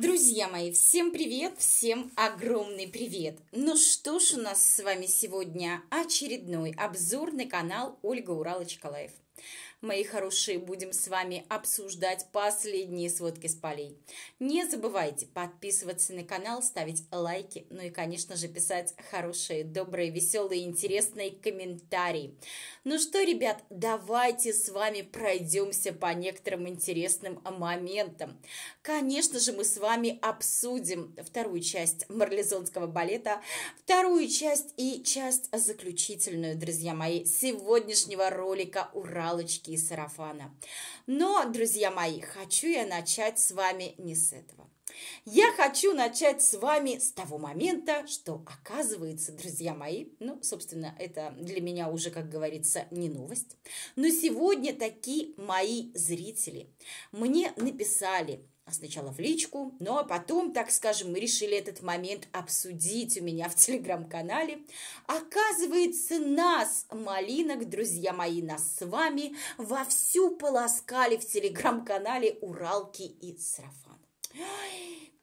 Друзья мои, всем привет, всем огромный привет! Ну что ж, у нас с вами сегодня очередной обзорный канал Ольга Уралочка Лайф. Мои хорошие, будем с вами обсуждать последние сводки с полей. Не забывайте подписываться на канал, ставить лайки, ну и, конечно же, писать хорошие, добрые, веселые, интересные комментарии. Ну что, ребят, давайте с вами пройдемся по некоторым интересным моментам. Конечно же, мы с вами обсудим вторую часть марлезонского балета, вторую часть и часть заключительную, друзья мои, сегодняшнего ролика «Уралочки и сарафана». Но, друзья мои, хочу я начать с вами не с этого. Я хочу начать с вами с того момента, что оказывается, друзья мои, ну, собственно, это для меня уже, как говорится, не новость, но сегодня такие мои зрители мне написали, сначала в личку, но ну, а потом, так скажем, мы решили этот момент обсудить у меня в телеграм-канале. Оказывается, нас, малинок, друзья мои, нас с вами вовсю полоскали в телеграм-канале «Уралки и сарафан».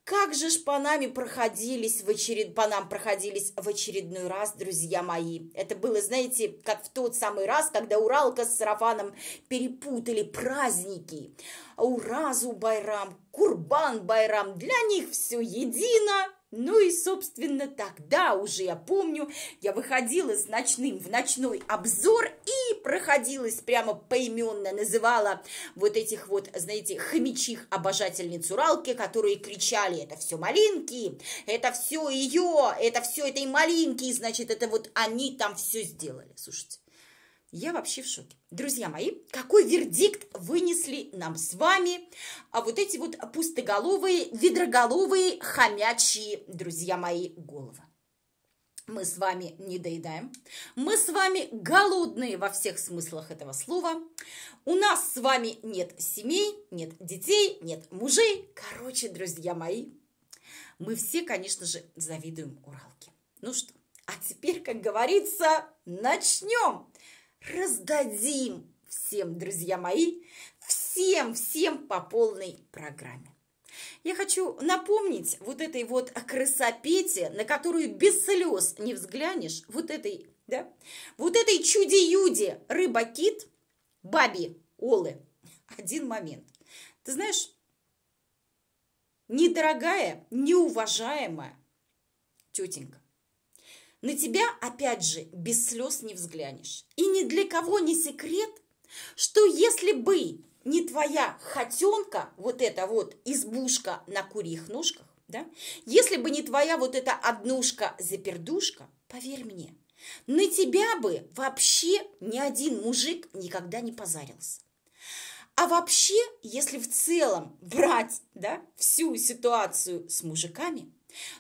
Как же ж по нами проходились в очеред... по нам проходились в очередной раз, друзья мои. Это было, знаете, как в тот самый раз, когда Уралка с Сарафаном перепутали праздники. Уразу Байрам, Курбан Байрам, для них все едино, ну и, собственно, тогда уже, я помню, я выходила с ночным в ночной обзор и проходилась прямо поименно, называла вот этих вот, знаете, хомячих обожательниц Уралки, которые кричали, это все малинки, это все ее, это все этой малинки, значит, это вот они там все сделали, слушайте. Я вообще в шоке. Друзья мои, какой вердикт вынесли нам с вами а вот эти вот пустоголовые, ведроголовые, хомячие, друзья мои, головы? Мы с вами не доедаем. Мы с вами голодные во всех смыслах этого слова. У нас с вами нет семей, нет детей, нет мужей. Короче, друзья мои, мы все, конечно же, завидуем Уралке. Ну что, а теперь, как говорится, начнем! раздадим всем, друзья мои, всем, всем по полной программе. Я хочу напомнить вот этой вот красопете, на которую без слез не взглянешь, вот этой, да, вот этой чуди-юди рыба-кит, баби, олы. Один момент. Ты знаешь, недорогая, неуважаемая тетенька, на тебя, опять же, без слез не взглянешь. И ни для кого не секрет, что если бы не твоя хотенка, вот эта вот избушка на курьих ножках, да, если бы не твоя вот эта однушка-запердушка, поверь мне, на тебя бы вообще ни один мужик никогда не позарился. А вообще, если в целом брать да, всю ситуацию с мужиками,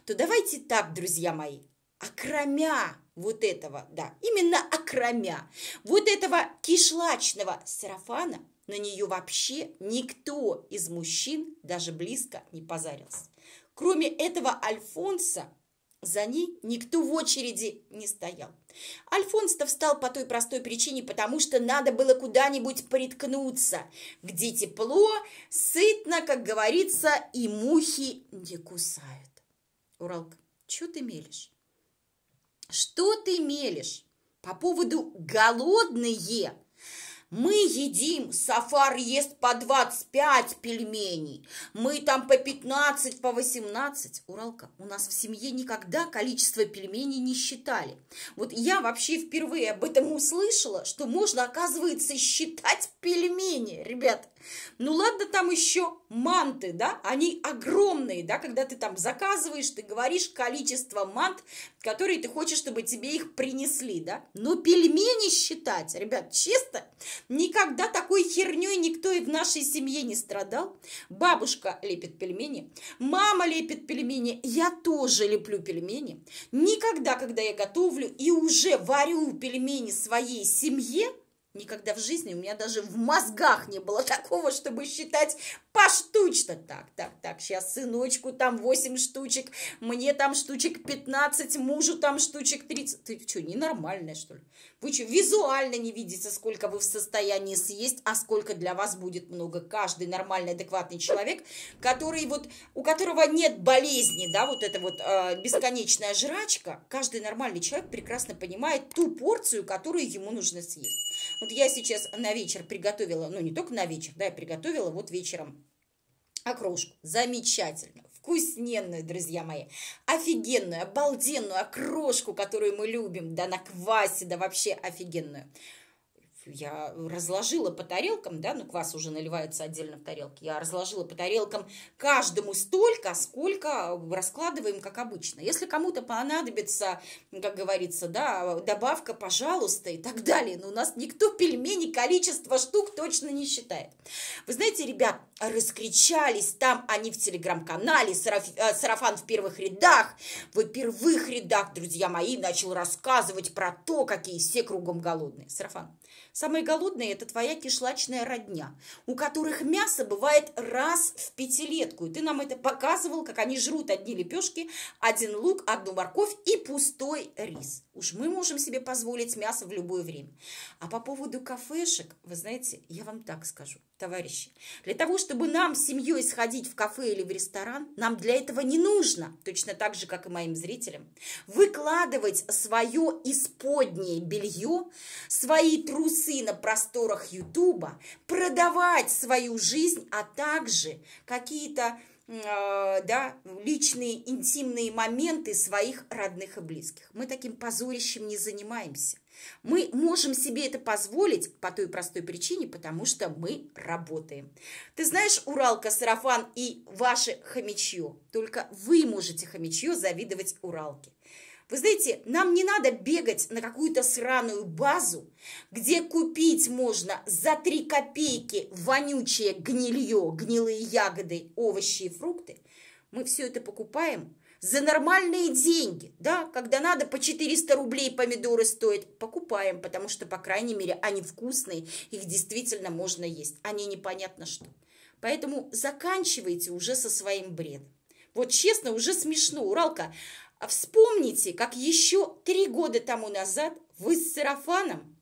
то давайте так, друзья мои, окромя вот этого, да, именно окромя, вот этого кишлачного сарафана на нее вообще никто из мужчин даже близко не позарился. Кроме этого Альфонса, за ней никто в очереди не стоял. Альфонс-то встал по той простой причине, потому что надо было куда-нибудь приткнуться, где тепло, сытно, как говорится, и мухи не кусают. Уралка, чего ты мелешь? Что ты мелешь? По поводу голодные. Мы едим, Сафар ест по 25 пельменей, мы там по 15, по 18. Уралка, у нас в семье никогда количество пельменей не считали. Вот я вообще впервые об этом услышала, что можно, оказывается, считать пельмени, ребят. Ну ладно, там еще манты, да, они огромные, да, когда ты там заказываешь, ты говоришь количество мант, которые ты хочешь, чтобы тебе их принесли, да, но пельмени считать, ребят, чисто, никогда такой херней никто и в нашей семье не страдал, бабушка лепит пельмени, мама лепит пельмени, я тоже леплю пельмени, никогда, когда я готовлю и уже варю пельмени своей семье, Никогда в жизни у меня даже в мозгах не было такого, чтобы считать поштучно. Так, так, так, сейчас сыночку там 8 штучек, мне там штучек 15, мужу там штучек 30. Ты что, ненормальная, что ли? Вы что, визуально не видите, сколько вы в состоянии съесть, а сколько для вас будет много? Каждый нормальный, адекватный человек, который вот, у которого нет болезни, да, вот эта вот э, бесконечная жрачка, каждый нормальный человек прекрасно понимает ту порцию, которую ему нужно съесть. Вот я сейчас на вечер приготовила, ну не только на вечер, да, я приготовила вот вечером окрошку. Замечательно, вкусненную, друзья мои, офигенную, обалденную окрошку, которую мы любим, да, на квасе, да, вообще офигенную я разложила по тарелкам, да, ну квас уже наливается отдельно в тарелке, я разложила по тарелкам каждому столько, сколько раскладываем, как обычно. Если кому-то понадобится, как говорится, да, добавка, пожалуйста, и так далее, но у нас никто пельмени количество штук точно не считает. Вы знаете, ребят, раскричались там они в телеграм-канале, сараф, э, сарафан в первых рядах, в первых рядах, друзья мои, начал рассказывать про то, какие все кругом голодные. Сарафан, Самые голодные – это твоя кишлачная родня, у которых мясо бывает раз в пятилетку. И ты нам это показывал, как они жрут одни лепешки, один лук, одну морковь и пустой рис. Уж мы можем себе позволить мясо в любое время. А по поводу кафешек, вы знаете, я вам так скажу – товарищи. Для того, чтобы нам с семьей сходить в кафе или в ресторан, нам для этого не нужно, точно так же, как и моим зрителям, выкладывать свое исподнее белье, свои трусы на просторах Ютуба, продавать свою жизнь, а также какие-то э, да, личные интимные моменты своих родных и близких. Мы таким позорищем не занимаемся. Мы можем себе это позволить по той простой причине, потому что мы работаем. Ты знаешь, Уралка, сарафан и ваше хомячье. Только вы можете хомячье завидовать Уралке. Вы знаете, нам не надо бегать на какую-то сраную базу, где купить можно за 3 копейки вонючее гнилье, гнилые ягоды, овощи и фрукты. Мы все это покупаем – за нормальные деньги, да, когда надо по 400 рублей помидоры стоят, покупаем, потому что, по крайней мере, они вкусные, их действительно можно есть, они непонятно что. Поэтому заканчивайте уже со своим бредом. Вот честно, уже смешно, Уралка. А вспомните, как еще три года тому назад вы с сарафаном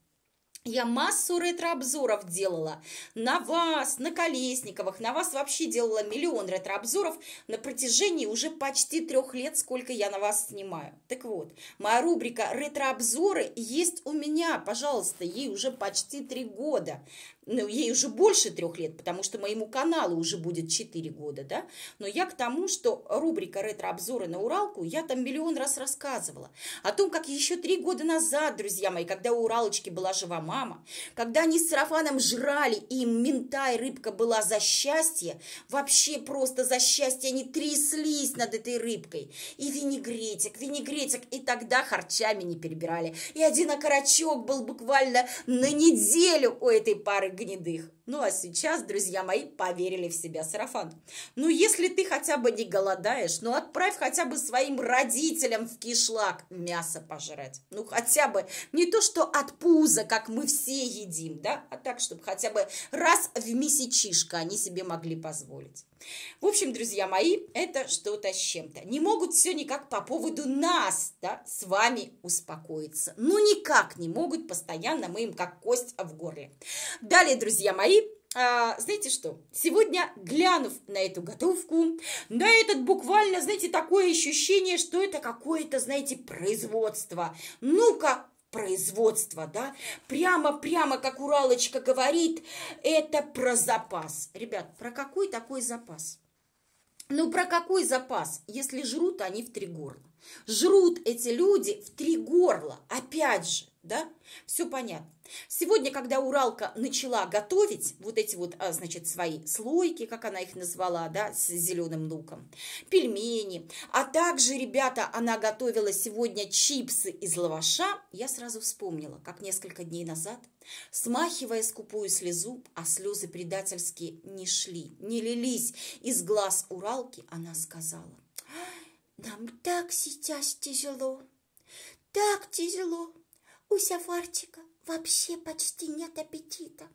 я массу ретро-обзоров делала на вас, на Колесниковых, на вас вообще делала миллион ретро-обзоров на протяжении уже почти трех лет, сколько я на вас снимаю. Так вот, моя рубрика ретро-обзоры есть у меня, пожалуйста, ей уже почти три года ну, ей уже больше трех лет, потому что моему каналу уже будет четыре года, да, но я к тому, что рубрика «Ретро-обзоры на Уралку» я там миллион раз рассказывала. О том, как еще три года назад, друзья мои, когда у Уралочки была жива мама, когда они с сарафаном жрали, и им мента рыбка была за счастье, вообще просто за счастье они тряслись над этой рыбкой. И винегретик, винегретик, и тогда харчами не перебирали. И один окорочок был буквально на неделю у этой пары гнедых ну а сейчас, друзья мои, поверили в себя сарафан. Ну если ты хотя бы не голодаешь, ну отправь хотя бы своим родителям в кишлак мясо пожрать. Ну хотя бы не то, что от пуза, как мы все едим, да, а так, чтобы хотя бы раз в месячишко они себе могли позволить. В общем, друзья мои, это что-то с чем-то. Не могут все никак по поводу нас, да, с вами успокоиться. Ну никак не могут, постоянно мы им как кость в горле. Далее, друзья мои, а, знаете что, сегодня, глянув на эту готовку, на этот буквально, знаете, такое ощущение, что это какое-то, знаете, производство. Ну-ка, производство, да, прямо-прямо, как Уралочка говорит, это про запас. Ребят, про какой такой запас? Ну, про какой запас, если жрут они в три горла? Жрут эти люди в три горла, опять же, да? Все понятно. Сегодня, когда Уралка начала готовить вот эти вот, а, значит, свои слойки, как она их назвала, да, с зеленым луком, пельмени, а также, ребята, она готовила сегодня чипсы из лаваша, я сразу вспомнила, как несколько дней назад, смахивая скупую слезу, а слезы предательские не шли, не лились из глаз Уралки, она сказала – нам так сейчас тяжело, так тяжело. У Сафарчика вообще почти нет аппетита.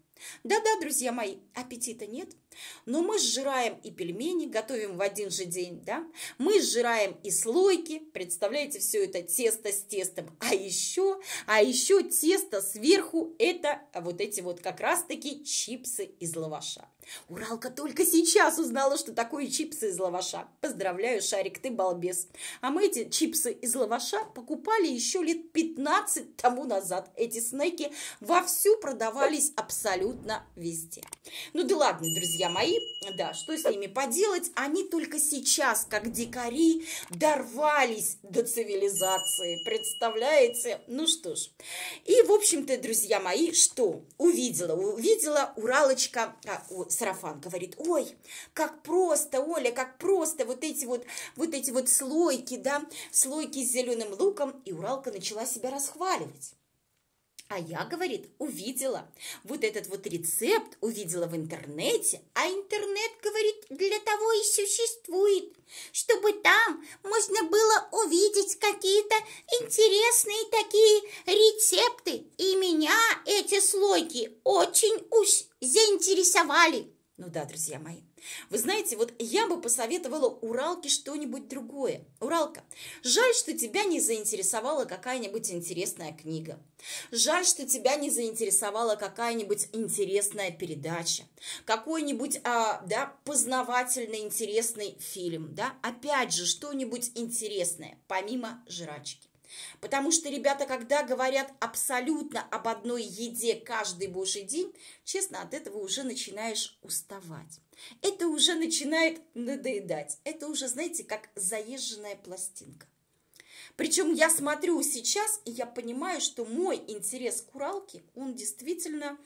Да-да, друзья мои, аппетита нет, но мы сжираем и пельмени, готовим в один же день, да? Мы сжираем и слойки, представляете, все это тесто с тестом. А еще, а еще тесто сверху, это вот эти вот как раз-таки чипсы из лаваша. Уралка только сейчас узнала, что такое чипсы из лаваша. Поздравляю, Шарик, ты балбес. А мы эти чипсы из лаваша покупали еще лет 15 тому назад. Эти снеки вовсю продавались абсолютно везде. Ну да ладно, друзья мои, да, что с ними поделать? Они только сейчас, как дикари, дорвались до цивилизации. Представляете? Ну что ж. И, в общем-то, друзья мои, что? Увидела, увидела Уралочка, а, сарафан говорит, ой, как просто, Оля, как просто вот эти вот, вот эти вот слойки, да, слойки с зеленым луком, и Уралка начала себя расхваливать. А я, говорит, увидела. Вот этот вот рецепт увидела в интернете. А интернет, говорит, для того и существует, чтобы там можно было увидеть какие-то интересные такие рецепты. И меня эти слойки очень уж заинтересовали. Ну да, друзья мои, вы знаете, вот я бы посоветовала Уралке что-нибудь другое. Уралка, жаль, что тебя не заинтересовала какая-нибудь интересная книга. Жаль, что тебя не заинтересовала какая-нибудь интересная передача, какой-нибудь, а, да, познавательный интересный фильм, да, опять же, что-нибудь интересное, помимо жрачки. Потому что ребята, когда говорят абсолютно об одной еде каждый божий день, честно, от этого уже начинаешь уставать. Это уже начинает надоедать. Это уже, знаете, как заезженная пластинка. Причем я смотрю сейчас, и я понимаю, что мой интерес к Уралке, он действительно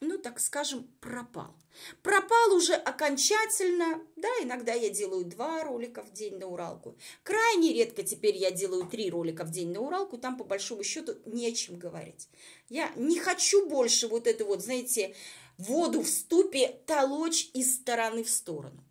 ну, так скажем, пропал. Пропал уже окончательно, да, иногда я делаю два ролика в день на Уралку. Крайне редко теперь я делаю три ролика в день на Уралку, там по большому счету не о чем говорить. Я не хочу больше вот эту вот, знаете, воду в ступе толочь из стороны в сторону.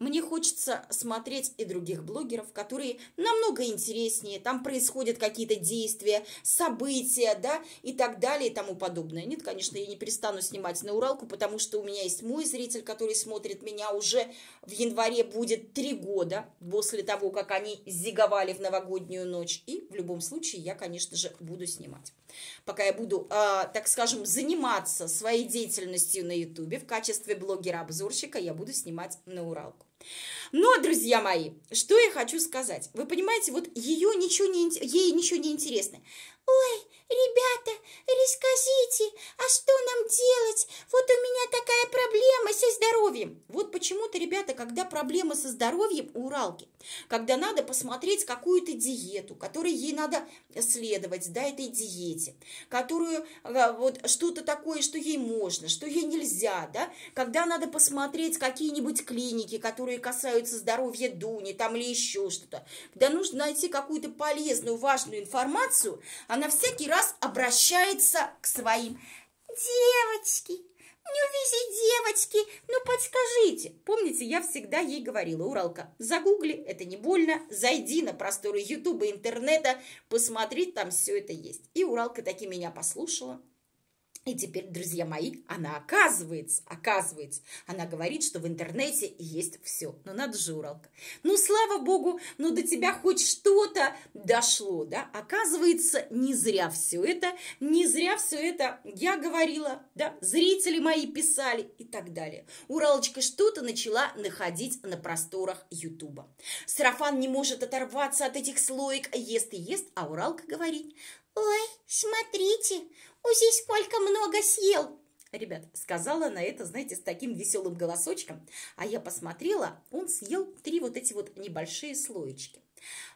Мне хочется смотреть и других блогеров, которые намного интереснее, там происходят какие-то действия, события, да, и так далее, и тому подобное. Нет, конечно, я не перестану снимать на Уралку, потому что у меня есть мой зритель, который смотрит меня уже в январе будет три года, после того, как они зиговали в новогоднюю ночь, и в любом случае я, конечно же, буду снимать. Пока я буду, э, так скажем, заниматься своей деятельностью на Ютубе в качестве блогера-обзорщика, я буду снимать на Уралку. Но, ну, а, друзья мои, что я хочу сказать? Вы понимаете, вот ее ничего не, ей ничего не интересно. Ой, ребята, расскажите, а что нам делать? Вот у меня такая проблема со здоровьем. Вот почему-то, ребята, когда проблема со здоровьем у Уралки, когда надо посмотреть какую-то диету, которой ей надо следовать, да, этой диете, которую э, вот что-то такое, что ей можно, что ей нельзя, да, когда надо посмотреть какие-нибудь клиники, которые касаются здоровья Дуни, там или еще что-то, когда нужно найти какую-то полезную, важную информацию, она всякий раз обращается к своим девочки, не увези, девочки, ну подскажите. Помните, я всегда ей говорила, Уралка, загугли, это не больно, зайди на просторы Ютуба, интернета, посмотри, там все это есть. И Уралка таки меня послушала, и теперь, друзья мои, она оказывается, оказывается, она говорит, что в интернете есть все. Ну, надо же, Уралка. Ну, слава богу, ну, до тебя хоть что-то дошло, да? Оказывается, не зря все это, не зря все это я говорила, да? Зрители мои писали и так далее. Уралочка что-то начала находить на просторах Ютуба. Сарафан не может оторваться от этих слоек, ест и ест, а Уралка говорит, «Ой, смотрите, Узи сколько много съел!» Ребят, сказала она это, знаете, с таким веселым голосочком. А я посмотрела, он съел три вот эти вот небольшие слоечки.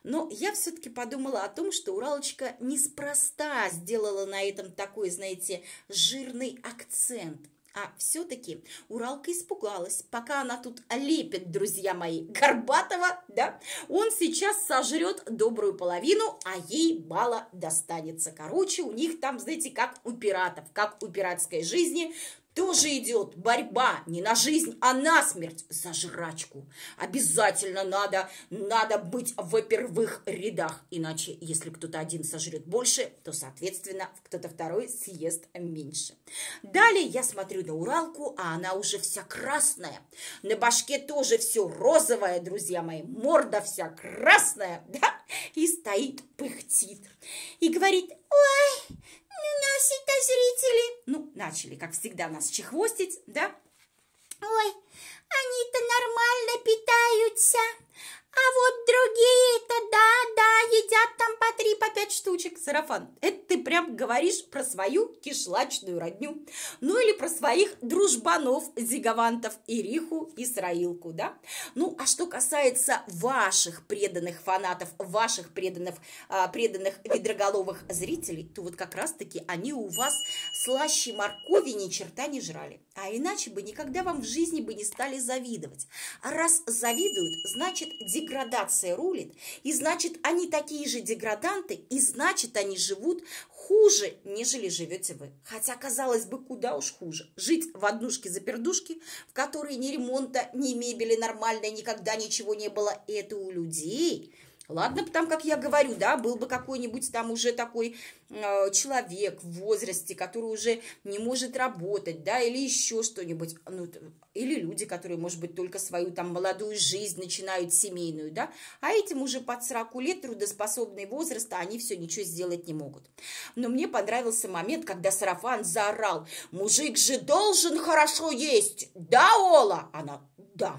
Но я все-таки подумала о том, что Уралочка неспроста сделала на этом такой, знаете, жирный акцент – а все-таки Уралка испугалась, пока она тут лепит, друзья мои, Горбатова, да? Он сейчас сожрет добрую половину, а ей мало достанется. Короче, у них там, знаете, как у пиратов, как у пиратской жизни, тоже идет борьба не на жизнь, а на смерть за жрачку. Обязательно надо, надо быть в первых рядах, иначе если кто-то один сожрет больше, то, соответственно, кто-то второй съест меньше. Далее я смотрю на Уралку, а она уже вся красная. На башке тоже все розовое, друзья мои, морда вся красная, да, и стоит, пыхтит, и говорит, ой, ну, Насенька, зрители! Ну, начали, как всегда, нас чехвостить, да? Ой, они-то нормально питаются, а вот другие-то, да, да, едят там по три, по пять штучек. Сарафан, это ты прям говоришь про свою кишлачную родню. Ну или про своих дружбанов, зигавантов, Ириху и Сраилку, да? Ну, а что касается ваших преданных фанатов, ваших преданных, а, преданных ведроголовых зрителей, то вот как раз-таки они у вас слаще моркови ни черта не жрали. А иначе бы никогда вам в жизни бы не стали завидовать. А раз завидуют, значит, деградация рулит, и значит, они такие же деграданты, и значит, они живут хуже, нежели живете вы. Хотя, казалось бы, куда уж хуже. Жить в однушке-запердушке, в которой ни ремонта, ни мебели нормальной, никогда ничего не было, это у людей – Ладно, бы там, как я говорю, да, был бы какой-нибудь там уже такой э, человек в возрасте, который уже не может работать, да, или еще что-нибудь, ну, или люди, которые, может быть, только свою там молодую жизнь начинают семейную, да, а этим уже под 40 лет трудоспособный возраст, а они все ничего сделать не могут. Но мне понравился момент, когда Сарафан заорал, мужик же должен хорошо есть, да, Ола? Она, да,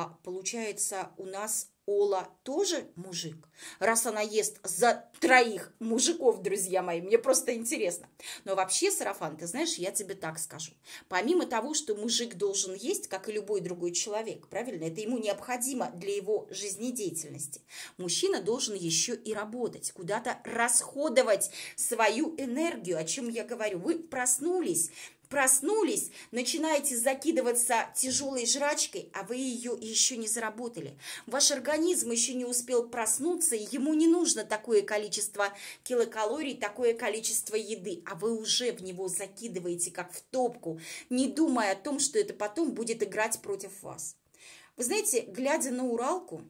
а получается, у нас Ола тоже мужик? Раз она ест за троих мужиков, друзья мои, мне просто интересно. Но вообще, Сарафан, ты знаешь, я тебе так скажу. Помимо того, что мужик должен есть, как и любой другой человек, правильно? Это ему необходимо для его жизнедеятельности. Мужчина должен еще и работать, куда-то расходовать свою энергию, о чем я говорю. Вы проснулись, Проснулись, начинаете закидываться тяжелой жрачкой, а вы ее еще не заработали. Ваш организм еще не успел проснуться, и ему не нужно такое количество килокалорий, такое количество еды, а вы уже в него закидываете как в топку, не думая о том, что это потом будет играть против вас. Вы знаете, глядя на Уралку,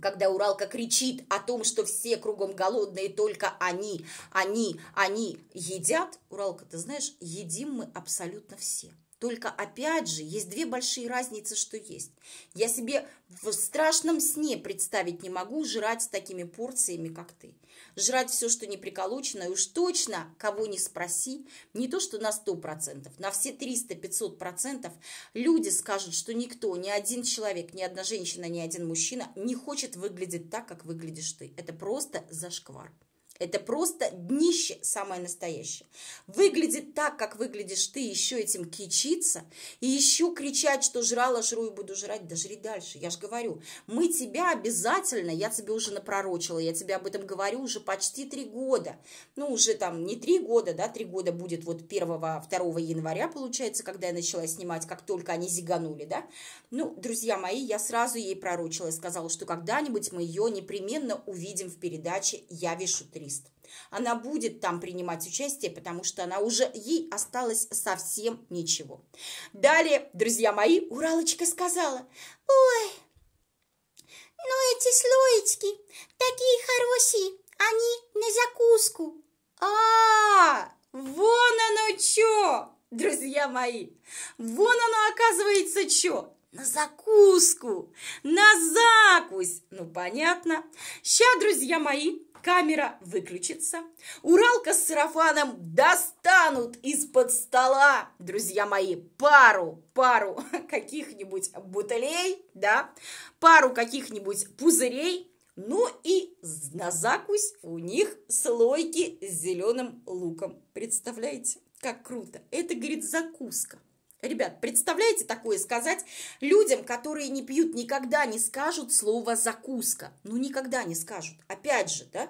когда Уралка кричит о том, что все кругом голодные, только они, они, они едят, Уралка, ты знаешь, едим мы абсолютно все. Только опять же, есть две большие разницы, что есть. Я себе в страшном сне представить не могу жрать с такими порциями, как ты жрать все, что не приколочено, и уж точно, кого не спроси, не то что на 100%, на все 300-500% люди скажут, что никто, ни один человек, ни одна женщина, ни один мужчина не хочет выглядеть так, как выглядишь ты. Это просто зашквар. Это просто днище самое настоящее. Выглядит так, как выглядишь ты, еще этим кичиться, и еще кричать, что жрала, жру и буду жрать, да жри дальше. Я же говорю, мы тебя обязательно, я тебе уже напророчила, я тебе об этом говорю уже почти три года. Ну, уже там не три года, да, три года будет вот 1-2 января, получается, когда я начала снимать, как только они зиганули, да. Ну, друзья мои, я сразу ей пророчила и сказала, что когда-нибудь мы ее непременно увидим в передаче «Я вешу три специалист. Она будет там принимать участие, потому что она уже, ей осталось совсем ничего. Далее, друзья мои, Уралочка сказала, «Ой, но ну эти слоечки такие хорошие, они на закуску». А, -а, -а вон оно чё, друзья мои, вон оно оказывается чё, на закуску, на закусь. Ну, понятно. Сейчас, друзья мои, камера выключится. Уралка с сарафаном достанут из-под стола, друзья мои, пару, пару каких-нибудь бутылей, да, пару каких-нибудь пузырей, ну и на закусь у них слойки с зеленым луком. Представляете, как круто. Это, говорит, закуска. Ребят, представляете такое сказать людям, которые не пьют, никогда не скажут слово «закуска». Ну, никогда не скажут. Опять же, да?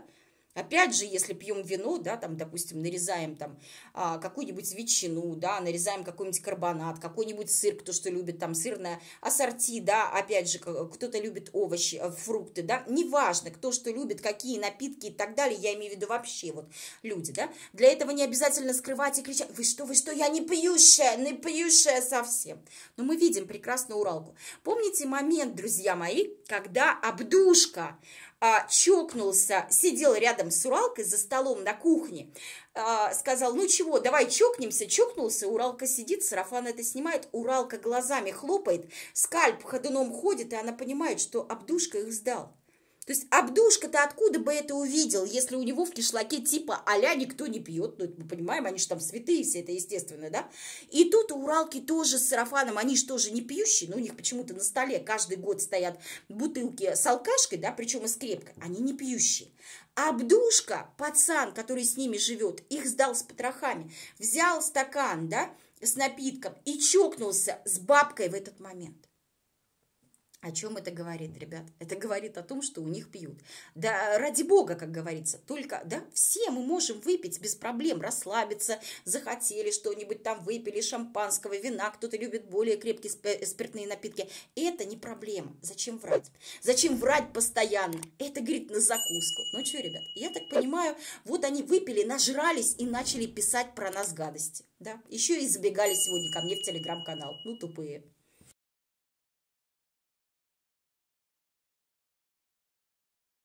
Опять же, если пьем вино, да, там, допустим, нарезаем там а, какую-нибудь ветчину, да, нарезаем какой-нибудь карбонат, какой-нибудь сыр, кто что любит, там, сырное ассорти, да, опять же, кто-то любит овощи, э, фрукты, да, неважно, кто что любит, какие напитки и так далее, я имею в виду вообще вот люди, да, для этого не обязательно скрывать и кричать, вы что, вы что, я не пьющая, не пьющая совсем, но мы видим прекрасную Уралку. Помните момент, друзья мои, когда обдушка, а, чокнулся, сидел рядом с Уралкой за столом на кухне, а, сказал, ну чего, давай чокнемся, чокнулся, Уралка сидит, сарафан это снимает, Уралка глазами хлопает, скальп ходуном ходит, и она понимает, что обдушка их сдал. То есть Абдушка-то откуда бы это увидел, если у него в кишлаке типа а никто не пьет? Ну, мы понимаем, они же там святые все, это естественно, да? И тут уралки тоже с сарафаном, они же тоже не пьющие, но у них почему-то на столе каждый год стоят бутылки с алкашкой, да, причем из крепко, они не пьющие. Абдушка, пацан, который с ними живет, их сдал с потрохами, взял стакан, да, с напитком и чокнулся с бабкой в этот момент. О чем это говорит, ребят? Это говорит о том, что у них пьют. Да ради бога, как говорится, только, да, все мы можем выпить без проблем, расслабиться, захотели что-нибудь там, выпили шампанского, вина, кто-то любит более крепкие спиртные напитки. Это не проблема. Зачем врать? Зачем врать постоянно? Это, говорит, на закуску. Ну что, ребят, я так понимаю, вот они выпили, нажрались и начали писать про нас гадости, да? Еще и забегали сегодня ко мне в телеграм-канал. Ну, тупые.